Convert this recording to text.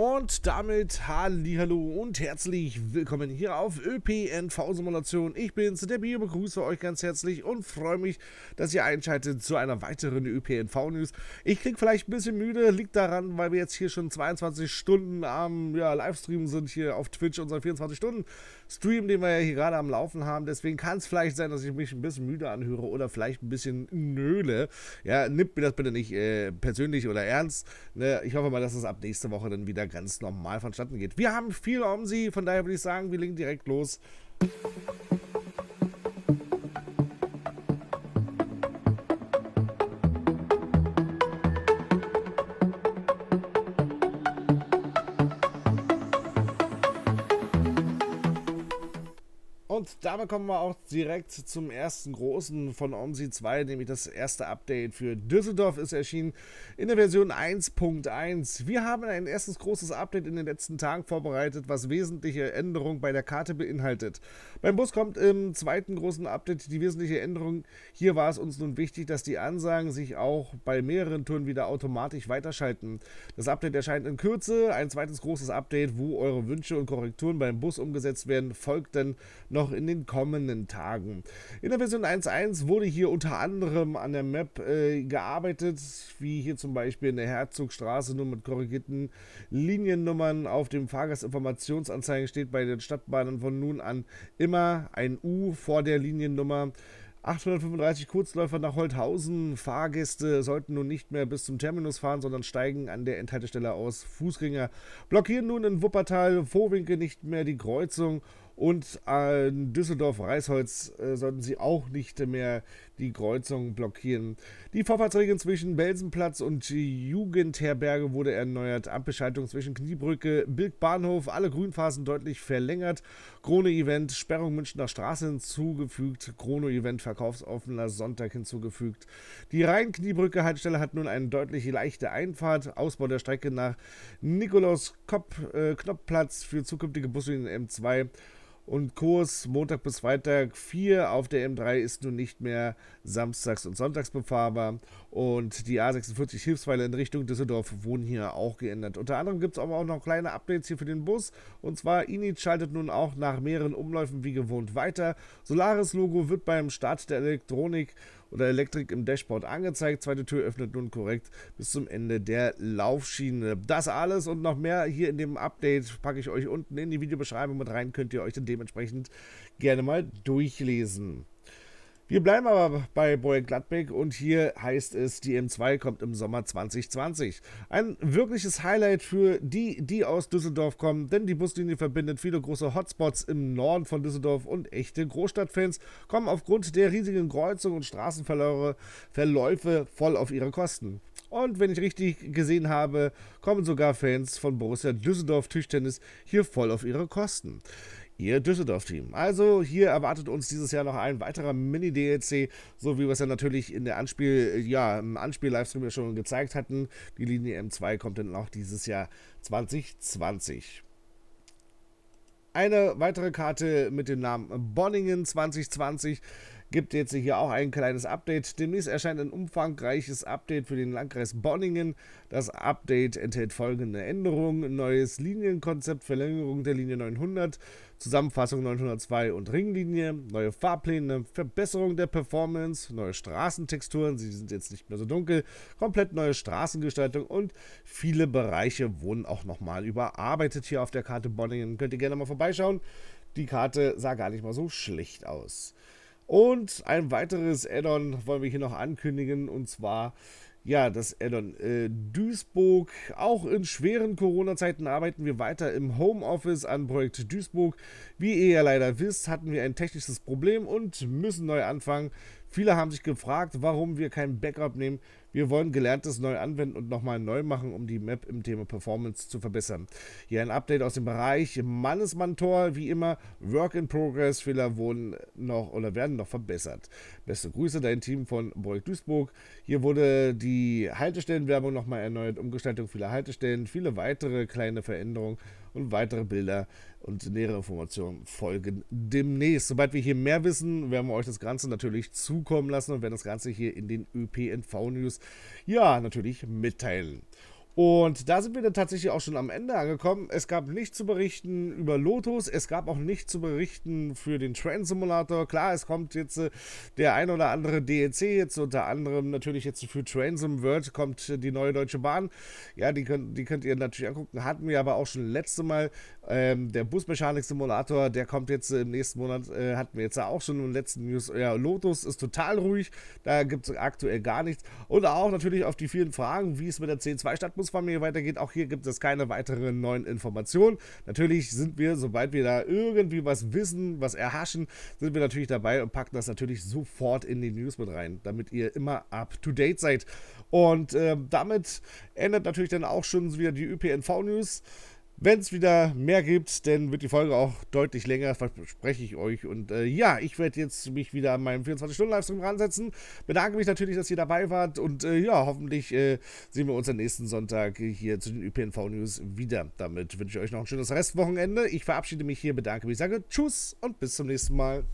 Und damit hallo und herzlich willkommen hier auf ÖPNV-Simulation. Ich bin's, der Bio, begrüße euch ganz herzlich und freue mich, dass ihr einschaltet zu einer weiteren ÖPNV-News. Ich klinge vielleicht ein bisschen müde, liegt daran, weil wir jetzt hier schon 22 Stunden am ja, Livestream sind, hier auf Twitch, unser 24-Stunden-Stream, den wir ja hier gerade am Laufen haben. Deswegen kann es vielleicht sein, dass ich mich ein bisschen müde anhöre oder vielleicht ein bisschen nöle. Ja, nimmt mir das bitte nicht äh, persönlich oder ernst. Ne? Ich hoffe mal, dass es ab nächste Woche dann wieder ganz normal vonstatten geht. Wir haben viel um sie, von daher würde ich sagen, wir legen direkt los. Und damit kommen wir auch direkt zum ersten großen von OMSI 2, nämlich das erste Update für Düsseldorf ist erschienen in der Version 1.1. Wir haben ein erstes großes Update in den letzten Tagen vorbereitet, was wesentliche Änderungen bei der Karte beinhaltet. Beim Bus kommt im zweiten großen Update die wesentliche Änderung. Hier war es uns nun wichtig, dass die Ansagen sich auch bei mehreren Touren wieder automatisch weiterschalten. Das Update erscheint in Kürze. Ein zweites großes Update, wo eure Wünsche und Korrekturen beim Bus umgesetzt werden, folgt dann noch in in den kommenden Tagen. In der Version 1.1 wurde hier unter anderem an der Map äh, gearbeitet, wie hier zum Beispiel in der Herzogstraße nur mit korrigierten Liniennummern auf dem Fahrgastinformationsanzeigen steht bei den Stadtbahnen von nun an immer ein U vor der Liniennummer. 835 Kurzläufer nach Holthausen. Fahrgäste sollten nun nicht mehr bis zum Terminus fahren, sondern steigen an der Enthaltestelle aus. Fußgänger blockieren nun in Wuppertal, Vorwinkel nicht mehr die Kreuzung und an Düsseldorf-Reisholz äh, sollten sie auch nicht mehr die Kreuzung blockieren. Die Vorfahrtsregeln zwischen Belsenplatz und Jugendherberge wurde erneuert. Abbeschaltung zwischen Kniebrücke, bilk alle Grünphasen deutlich verlängert. Krone-Event, Sperrung Münchner Straße hinzugefügt. Krone-Event, verkaufsoffener Sonntag hinzugefügt. Die Rhein-Kniebrücke-Haltestelle hat nun eine deutlich leichte Einfahrt. Ausbau der Strecke nach Nikolaus-Knoppplatz äh, für zukünftige Buslinien M2 und Kurs Montag bis Freitag 4 auf der M3 ist nun nicht mehr samstags und sonntags befahrbar. Und die A46 Hilfsweile in Richtung Düsseldorf wurden hier auch geändert. Unter anderem gibt es aber auch noch kleine Updates hier für den Bus. Und zwar Init schaltet nun auch nach mehreren Umläufen wie gewohnt weiter. Solaris-Logo wird beim Start der Elektronik oder Elektrik im Dashboard angezeigt. Zweite Tür öffnet nun korrekt bis zum Ende der Laufschiene. Das alles und noch mehr hier in dem Update packe ich euch unten in die Videobeschreibung mit rein. Könnt ihr euch dann dementsprechend gerne mal durchlesen. Wir bleiben aber bei Boy Gladbeck und hier heißt es, die M2 kommt im Sommer 2020. Ein wirkliches Highlight für die, die aus Düsseldorf kommen, denn die Buslinie verbindet viele große Hotspots im Norden von Düsseldorf und echte Großstadtfans kommen aufgrund der riesigen Kreuzungen und Straßenverläufe voll auf ihre Kosten. Und wenn ich richtig gesehen habe, kommen sogar Fans von Borussia Düsseldorf Tischtennis hier voll auf ihre Kosten ihr Düsseldorf-Team. Also hier erwartet uns dieses Jahr noch ein weiterer Mini-DLC, so wie wir es ja natürlich in der Anspiel, äh, ja, im Anspiel-Livestream ja schon gezeigt hatten. Die Linie M2 kommt dann auch dieses Jahr 2020. Eine weitere Karte mit dem Namen Bonningen 2020 gibt jetzt hier auch ein kleines Update. Demnächst erscheint ein umfangreiches Update für den Landkreis Bonningen. Das Update enthält folgende Änderungen. Neues Linienkonzept, Verlängerung der Linie 900, Zusammenfassung 902 und Ringlinie, neue Fahrpläne, Verbesserung der Performance, neue Straßentexturen, sie sind jetzt nicht mehr so dunkel, komplett neue Straßengestaltung und viele Bereiche wurden auch nochmal überarbeitet hier auf der Karte Bonningen. Könnt ihr gerne mal vorbeischauen. Die Karte sah gar nicht mal so schlecht aus. Und ein weiteres Addon wollen wir hier noch ankündigen und zwar ja, das Addon äh, Duisburg. Auch in schweren Corona-Zeiten arbeiten wir weiter im Homeoffice an Projekt Duisburg. Wie ihr ja leider wisst, hatten wir ein technisches Problem und müssen neu anfangen. Viele haben sich gefragt, warum wir kein Backup nehmen. Wir wollen Gelerntes neu anwenden und nochmal neu machen, um die Map im Thema Performance zu verbessern. Hier ein Update aus dem Bereich Mannesmann-Tor. Wie immer, Work in Progress. Fehler wurden noch oder werden noch verbessert. Beste Grüße, dein Team von Borg Duisburg. Hier wurde die Haltestellenwerbung nochmal erneuert, Umgestaltung vieler Haltestellen, viele weitere kleine Veränderungen und weitere Bilder und nähere Informationen folgen demnächst. Sobald wir hier mehr wissen, werden wir euch das Ganze natürlich zukommen lassen und werden das Ganze hier in den ÖPNV-News ja natürlich mitteilen. Und da sind wir dann tatsächlich auch schon am Ende angekommen. Es gab nichts zu berichten über Lotus, es gab auch nichts zu berichten für den Train Simulator. Klar, es kommt jetzt äh, der ein oder andere DEC, jetzt unter anderem natürlich jetzt für Train Sim World kommt äh, die neue Deutsche Bahn. Ja, die könnt, die könnt ihr natürlich angucken, hatten wir aber auch schon letzte Mal ähm, der Busmechanik-Simulator, der kommt jetzt äh, im nächsten Monat, äh, hatten wir jetzt ja auch schon im letzten News. Ja, Lotus ist total ruhig, da gibt es aktuell gar nichts. Und auch natürlich auf die vielen Fragen, wie es mit der C2-Stadtbusfamilie weitergeht. Auch hier gibt es keine weiteren neuen Informationen. Natürlich sind wir, sobald wir da irgendwie was wissen, was erhaschen, sind wir natürlich dabei und packen das natürlich sofort in die News mit rein, damit ihr immer up to date seid. Und äh, damit endet natürlich dann auch schon wieder die ÖPNV-News wenn es wieder mehr gibt, dann wird die Folge auch deutlich länger, verspreche ich euch. Und äh, ja, ich werde jetzt mich wieder an meinem 24-Stunden-Livestream ransetzen. Bedanke mich natürlich, dass ihr dabei wart und äh, ja, hoffentlich äh, sehen wir uns am nächsten Sonntag hier zu den ÖPNV-News wieder. Damit wünsche ich euch noch ein schönes Restwochenende. Ich verabschiede mich hier, bedanke mich, sage Tschüss und bis zum nächsten Mal.